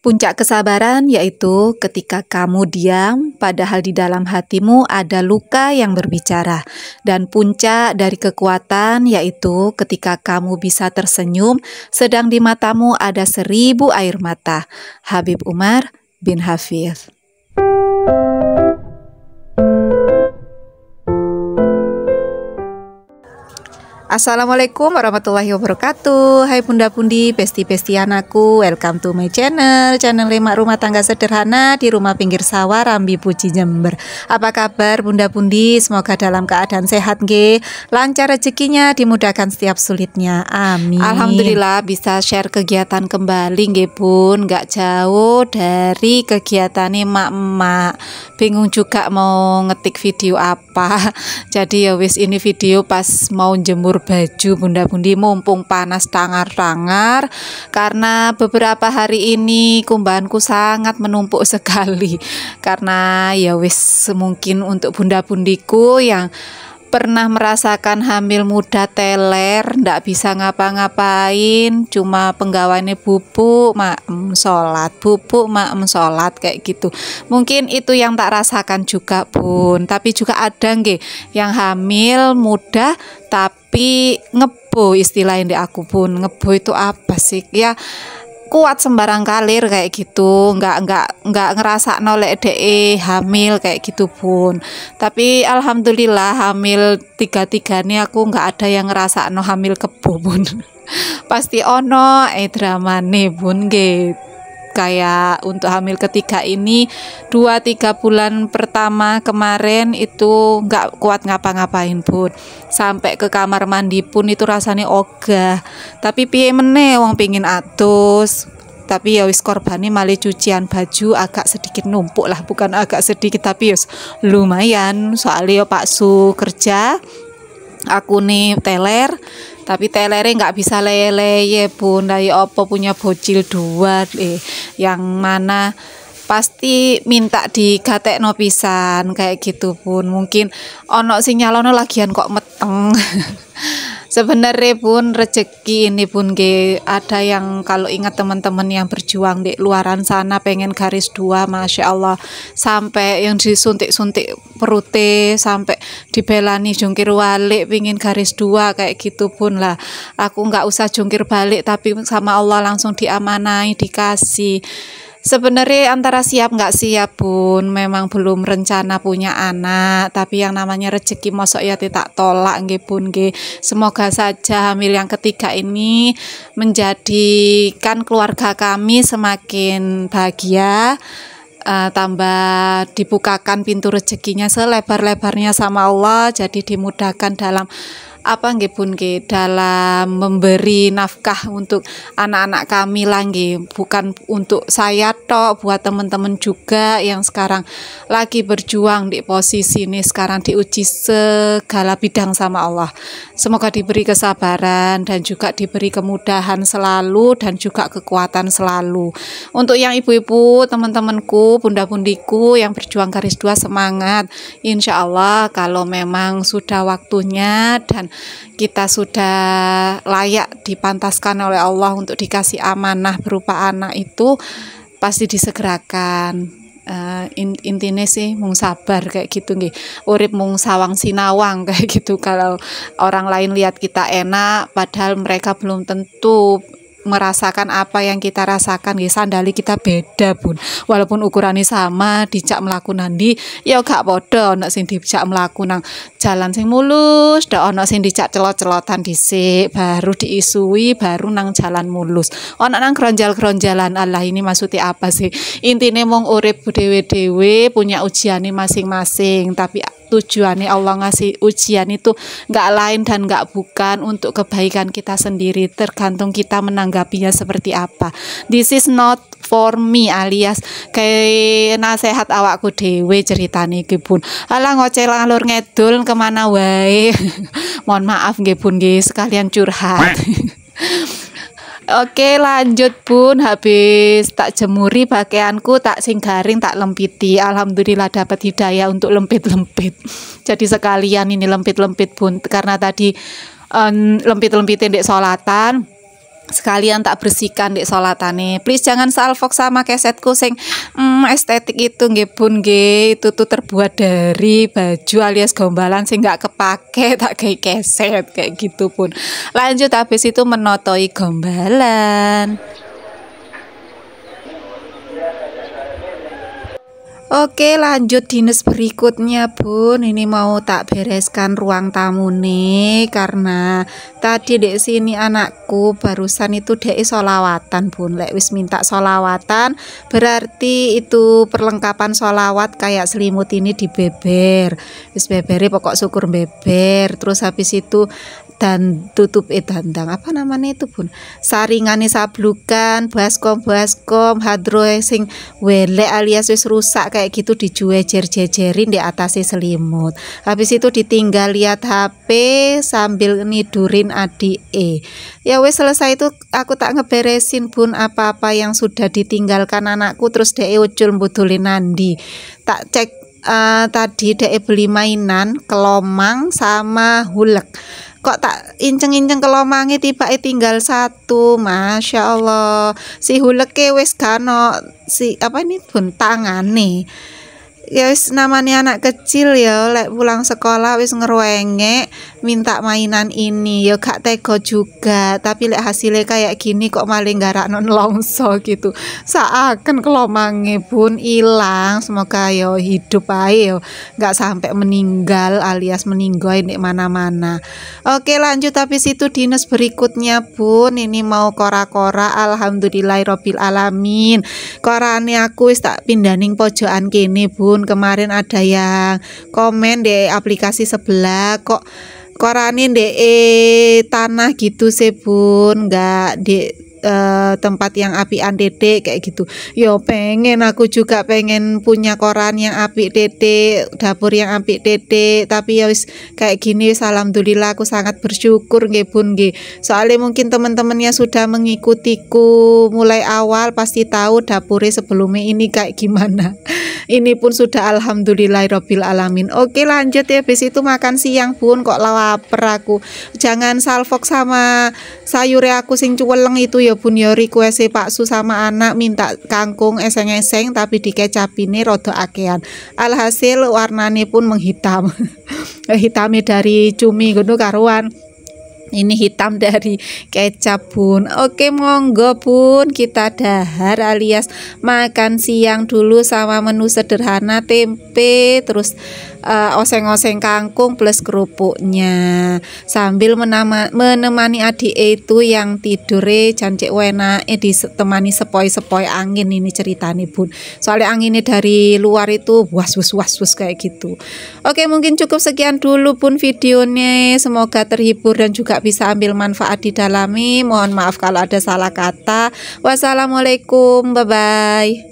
Puncak kesabaran yaitu ketika kamu diam, padahal di dalam hatimu ada luka yang berbicara, dan puncak dari kekuatan yaitu ketika kamu bisa tersenyum, sedang di matamu ada seribu air mata. Habib Umar bin Hafiz. Assalamualaikum warahmatullahi wabarakatuh Hai Bunda Pundi, Besti-Besti anakku Welcome to my channel Channel Lemak Rumah Tangga Sederhana Di rumah pinggir sawah Rambi Puji Jember Apa kabar Bunda Pundi Semoga dalam keadaan sehat nge. Lancar rezekinya, dimudahkan setiap sulitnya Amin Alhamdulillah bisa share kegiatan kembali nge bun Gak jauh dari kegiatan emak-emak Bingung juga mau ngetik video apa Jadi ya wis ini video pas mau jemur baju bunda-bundi mumpung panas tangar-tangar karena beberapa hari ini kumbahanku sangat menumpuk sekali karena ya wis mungkin untuk bunda-bundiku yang pernah merasakan hamil muda teler, ndak bisa ngapa-ngapain, cuma penggawaannya bubuk, maem sholat, bubuk, maem sholat kayak gitu. Mungkin itu yang tak rasakan juga pun, tapi juga ada nggih yang hamil muda tapi ngebo istilah yang di aku pun, ngebo itu apa sih ya? kuat sembarang kalir kayak gitu nggak nggak nggak ngerasa nolek de hamil kayak gitu pun tapi alhamdulillah hamil tiga tiga nih aku nggak ada yang ngerasa no hamil kebo pasti ono eh drama nih bun gitu kayak untuk hamil ketiga ini dua tiga bulan pertama kemarin itu nggak kuat ngapa-ngapain pun sampai ke kamar mandi pun itu rasanya ogah tapi piye meneh wong pingin atus tapi ya wis korbani malih cucian baju agak sedikit numpuk lah bukan agak sedikit tapi ya lumayan soalnya ya Pak Su kerja aku nih teler tapi telere nggak bisa lele ya pun dari opo punya bocil dua eh yang mana pasti minta di no pisan kayak gitu pun mungkin ono sinyalono lagian kok meteng sebenarnya pun rezeki ini pun ge ada yang kalau ingat teman-teman yang berjuang di luaran sana pengen garis dua masya Allah sampai yang disuntik-suntik perute sampai dibelani jungkir balik, pingin garis dua kayak gitu pun lah aku nggak usah jungkir balik tapi sama Allah langsung diamanai dikasih Sebenarnya antara siap nggak siap pun memang belum rencana punya anak tapi yang namanya rezeki mosok ya tidak tolak nge pun nge. Semoga saja hamil yang ketiga ini menjadikan keluarga kami semakin bahagia uh, tambah dibukakan pintu rezekinya selebar-lebarnya sama Allah jadi dimudahkan dalam apa nggih pun nggih dalam memberi nafkah untuk anak-anak kami lagi bukan untuk saya tok buat teman-teman juga yang sekarang lagi berjuang di posisi ini sekarang diuji segala bidang sama Allah. Semoga diberi kesabaran dan juga diberi kemudahan selalu dan juga kekuatan selalu. Untuk yang ibu-ibu, teman-temanku, bunda-bundiku yang berjuang garis dua semangat. Insya Allah kalau memang sudah waktunya dan kita sudah layak dipantaskan oleh Allah untuk dikasih amanah berupa anak itu pasti disegerakan uh, eh, intinya sih mung sabar kayak gitu nih urip mung sawang sinawang kayak gitu kalau orang lain lihat kita enak padahal mereka belum tentu merasakan apa yang kita rasakan ya sandali kita beda bun walaupun ukurannya sama dijak melaku nanti, ya gak podo ono sing dijak melaku nang jalan sing mulus dah ono sing dijak celot-celotan disik baru diisui baru nang jalan mulus ono nang keronjalan-keronjalan, Allah ini maksudnya apa sih Intinya mong urip dewe dewe punya ujiane masing-masing tapi tujuannya Allah ngasih ujian itu nggak lain dan nggak bukan untuk kebaikan kita sendiri tergantung kita menanggapinya seperti apa this is not for me alias kayak nasehat awakku dewe cerita nih kebun ala ngoceh ngalur ngedul kemana wae mohon maaf Gibun, pun sekalian curhat Oke lanjut pun habis tak jemuri pakaianku tak sing garing tak lempiti Alhamdulillah dapat hidayah untuk lempit-lempit Jadi sekalian ini lempit-lempit pun karena tadi um, lempit-lempitin dek solatan sekalian tak bersihkan di solatane, please jangan salfok sama kesetku sing mm, estetik itu nggih pun nggih itu tuh terbuat dari baju alias gombalan sing nggak kepake tak kayak keset kayak gitu pun lanjut habis itu menotoi gombalan Oke lanjut dinas berikutnya bun ini mau tak bereskan ruang tamu nih karena tadi di sini anakku barusan itu dek solawatan bun lek wis minta solawatan berarti itu perlengkapan solawat kayak selimut ini di beber. wis beberi pokok syukur beber terus habis itu dan tutup eh dandang apa namanya itu pun saringane sablukan baskom baskom hadro sing welek alias wis rusak kayak gitu dijuwe jejerin di atas selimut habis itu ditinggal lihat HP sambil nidurin adik E ya wes selesai itu aku tak ngeberesin pun apa-apa yang sudah ditinggalkan anakku terus dia ucul mbudulin nandi tak cek uh, tadi dek beli mainan kelomang sama hulek kok tak inceng-inceng kelomangi tiba tinggal satu Masya Allah si huleke wis gano si apa ini tangan nih ya wis namanya anak kecil ya lek pulang sekolah wis ngeruengek minta mainan ini yo ya kak Teko juga tapi lek hasilnya kayak gini kok malah nggak non longso gitu seakan kelomange pun hilang semoga yo ya hidup ayo ya nggak sampai meninggal alias meninggal di mana-mana oke lanjut tapi situ dinas berikutnya pun ini mau kora-kora alhamdulillahirobbil alamin korane aku tak pindaning pojokan kini bun kemarin ada yang komen di aplikasi sebelah kok korane ndek eh, tanah gitu sebun nggak di uh, tempat yang api andede kayak gitu yo pengen aku juga pengen punya koran yang api dede dapur yang api dede tapi ya wis kayak gini wis alhamdulillah aku sangat bersyukur nggih Bun nggih soalnya mungkin teman-temannya sudah mengikutiku mulai awal pasti tahu dapurnya sebelumnya ini kayak gimana ini pun sudah alhamdulillahirabbil alamin oke lanjut ya bis itu makan siang pun kok lawa aku jangan salfok sama sayur aku sing cuweleng itu ya ya bun ya request Pak Su sama anak minta kangkung eseng-eseng tapi dikecap ini rodo akean. Alhasil warnanya pun menghitam. hitamnya dari cumi ngono karuan. ini hitam dari kecap bun oke monggo bun kita dahar alias makan siang dulu sama menu sederhana tempe terus oseng eh, oseng-oseng kangkung plus kerupuknya sambil menama, menemani adik itu yang tidur eh jancik wena eh ditemani sepoi-sepoi angin ini ceritanya bun soalnya anginnya dari luar itu was was was was kayak gitu oke mungkin cukup sekian dulu pun videonya semoga terhibur dan juga bisa ambil manfaat di dalami mohon maaf kalau ada salah kata wassalamualaikum bye bye